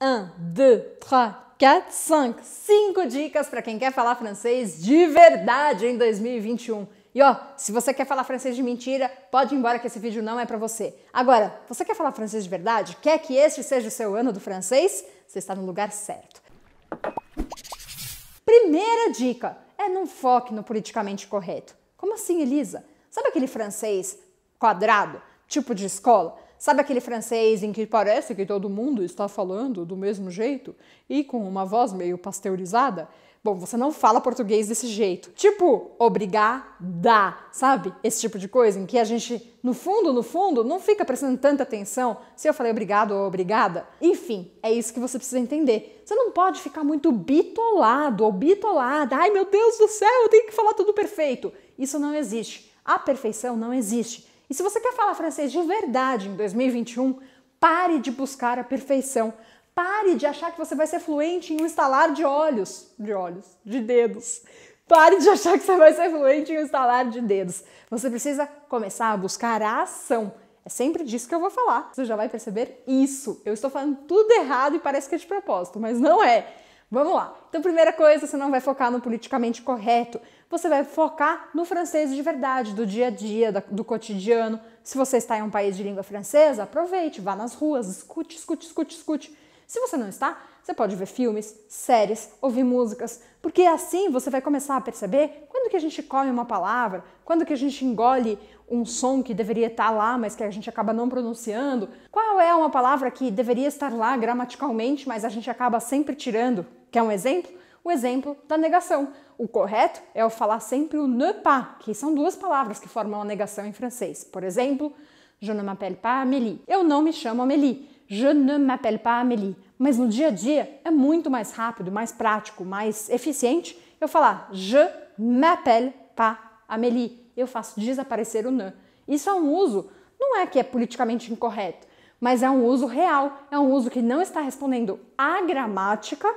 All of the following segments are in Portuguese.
1, 2, 3, 4, 5. 5 dicas para quem quer falar francês de verdade em 2021. E ó, se você quer falar francês de mentira, pode ir embora que esse vídeo não é para você. Agora, você quer falar francês de verdade? Quer que este seja o seu ano do francês? Você está no lugar certo. Primeira dica é não foque no politicamente correto. Como assim, Elisa? Sabe aquele francês quadrado, tipo de escola? Sabe aquele francês em que parece que todo mundo está falando do mesmo jeito e com uma voz meio pasteurizada? Bom, você não fala português desse jeito. Tipo, obrigada, sabe? Esse tipo de coisa em que a gente, no fundo, no fundo, não fica prestando tanta atenção se eu falei obrigado ou obrigada. Enfim, é isso que você precisa entender. Você não pode ficar muito bitolado ou bitolada. Ai, meu Deus do céu, eu tenho que falar tudo perfeito. Isso não existe. A perfeição não existe. E se você quer falar francês de verdade em 2021, pare de buscar a perfeição. Pare de achar que você vai ser fluente em um instalar de olhos, de olhos, de dedos. Pare de achar que você vai ser fluente em um instalar de dedos. Você precisa começar a buscar a ação. É sempre disso que eu vou falar. Você já vai perceber isso. Eu estou falando tudo errado e parece que é de propósito, mas não é. Vamos lá. Então, primeira coisa, você não vai focar no politicamente correto. Você vai focar no francês de verdade, do dia a dia, do cotidiano. Se você está em um país de língua francesa, aproveite, vá nas ruas, escute, escute, escute, escute se você não está, você pode ver filmes, séries, ouvir músicas, porque é assim você vai começar a perceber quando que a gente come uma palavra, quando que a gente engole um som que deveria estar lá, mas que a gente acaba não pronunciando, qual é uma palavra que deveria estar lá gramaticalmente, mas a gente acaba sempre tirando. Quer um exemplo? O exemplo da negação. O correto é eu falar sempre o ne pas, que são duas palavras que formam a negação em francês. Por exemplo, je ne m'appelle pas Amélie. Eu não me chamo Amélie. Je ne m'appelle pas Amélie. Mas no dia a dia é muito mais rápido, mais prático, mais eficiente eu falar Je m'appelle pas Amélie. Eu faço desaparecer o ne. Né. Isso é um uso, não é que é politicamente incorreto, mas é um uso real, é um uso que não está respondendo à gramática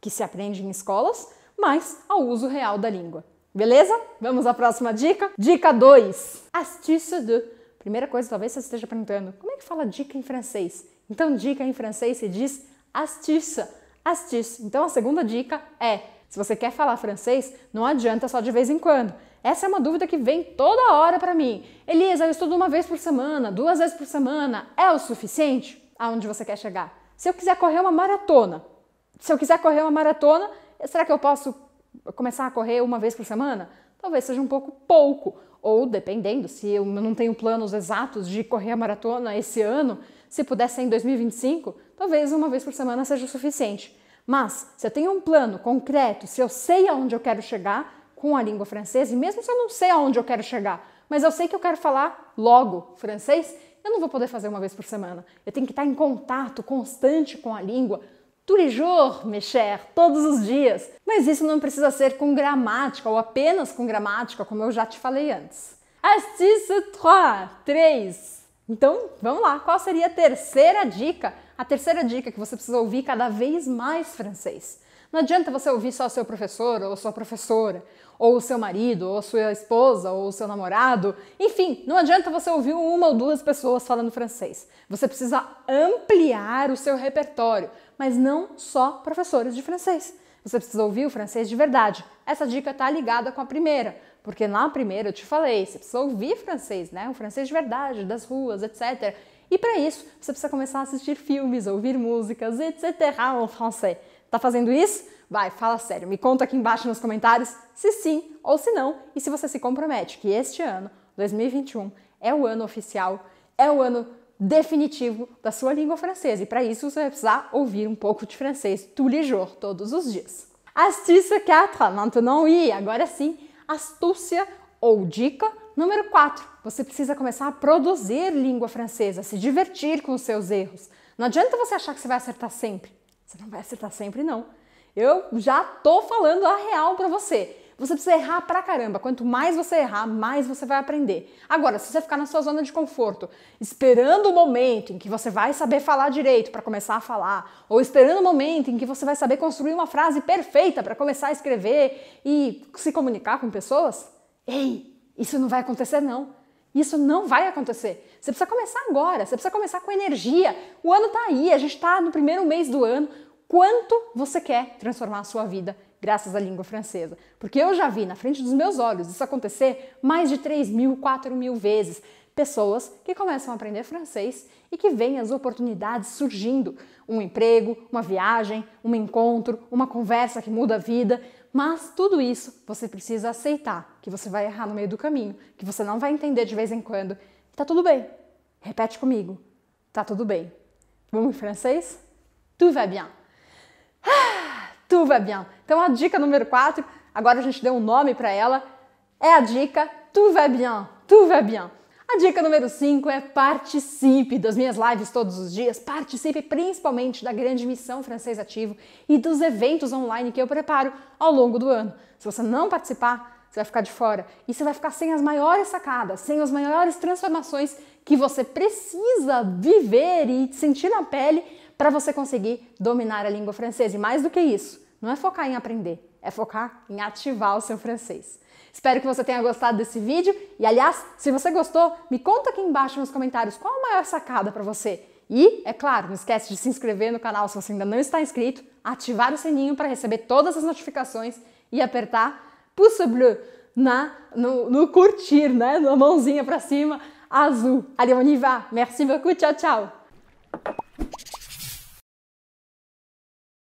que se aprende em escolas, mas ao uso real da língua. Beleza? Vamos à próxima dica. Dica 2. Astuce de. Primeira coisa, talvez você esteja perguntando, como é que fala dica em francês? Então, dica em francês se diz astuce, astuce. Então, a segunda dica é: se você quer falar francês, não adianta só de vez em quando. Essa é uma dúvida que vem toda hora para mim. Elisa, eu estudo uma vez por semana, duas vezes por semana, é o suficiente? Aonde você quer chegar? Se eu quiser correr uma maratona, se eu quiser correr uma maratona, será que eu posso começar a correr uma vez por semana? Talvez seja um pouco pouco. Ou dependendo, se eu não tenho planos exatos de correr a maratona esse ano, se puder ser em 2025, talvez uma vez por semana seja o suficiente. Mas se eu tenho um plano concreto, se eu sei aonde eu quero chegar com a língua francesa, e mesmo se eu não sei aonde eu quero chegar, mas eu sei que eu quero falar logo francês, eu não vou poder fazer uma vez por semana. Eu tenho que estar em contato constante com a língua, tous les jours, mes chers, todos os dias. Mas isso não precisa ser com gramática ou apenas com gramática, como eu já te falei antes. Astice 3, 3. Então, vamos lá, qual seria a terceira dica? A terceira dica que você precisa ouvir cada vez mais francês. Não adianta você ouvir só seu professor ou sua professora, ou o seu marido, ou sua esposa, ou o seu namorado. Enfim, não adianta você ouvir uma ou duas pessoas falando francês. Você precisa ampliar o seu repertório, mas não só professores de francês. Você precisa ouvir o francês de verdade. Essa dica está ligada com a primeira. Porque na primeira eu te falei, você precisa ouvir francês, né? O francês de verdade, das ruas, etc. E para isso, você precisa começar a assistir filmes, ouvir músicas, etc. en français. Tá fazendo isso? Vai, fala sério, me conta aqui embaixo nos comentários se sim ou se não e se você se compromete que este ano, 2021, é o ano oficial, é o ano definitivo da sua língua francesa. E para isso você vai precisar ouvir um pouco de francês tous les jours, todos os dias. Astuce 4, maintenant oui, agora sim, astúcia ou dica número 4. Você precisa começar a produzir língua francesa, se divertir com os seus erros. Não adianta você achar que você vai acertar sempre. Você não vai acertar sempre, não. Eu já tô falando a real para você. Você precisa errar pra caramba. Quanto mais você errar, mais você vai aprender. Agora, se você ficar na sua zona de conforto, esperando o momento em que você vai saber falar direito para começar a falar, ou esperando o momento em que você vai saber construir uma frase perfeita para começar a escrever e se comunicar com pessoas, ei, isso não vai acontecer não. Isso não vai acontecer. Você precisa começar agora, você precisa começar com energia. O ano está aí, a gente está no primeiro mês do ano. Quanto você quer transformar a sua vida? graças à língua francesa. Porque eu já vi na frente dos meus olhos isso acontecer mais de 3 mil, 4 mil vezes. Pessoas que começam a aprender francês e que veem as oportunidades surgindo. Um emprego, uma viagem, um encontro, uma conversa que muda a vida. Mas tudo isso você precisa aceitar, que você vai errar no meio do caminho, que você não vai entender de vez em quando. Tá tudo bem. Repete comigo. Tá tudo bem. Vamos em francês? Tout va bien. Então a dica número 4, agora a gente deu um nome para ela, é a dica tout va bien, tout va bien. A dica número 5 é participe das minhas lives todos os dias, participe principalmente da grande missão francês ativo e dos eventos online que eu preparo ao longo do ano. Se você não participar, você vai ficar de fora e você vai ficar sem as maiores sacadas, sem as maiores transformações que você precisa viver e sentir na pele para você conseguir dominar a língua francesa. E mais do que isso, não é focar em aprender, é focar em ativar o seu francês. Espero que você tenha gostado desse vídeo e, aliás, se você gostou, me conta aqui embaixo nos comentários qual a maior sacada para você. E, é claro, não esquece de se inscrever no canal se você ainda não está inscrito, ativar o sininho para receber todas as notificações e apertar pouce bleu na, no, no curtir, né? Na mãozinha para cima, azul. Allez, on y va. Merci beaucoup. Tchau, tchau.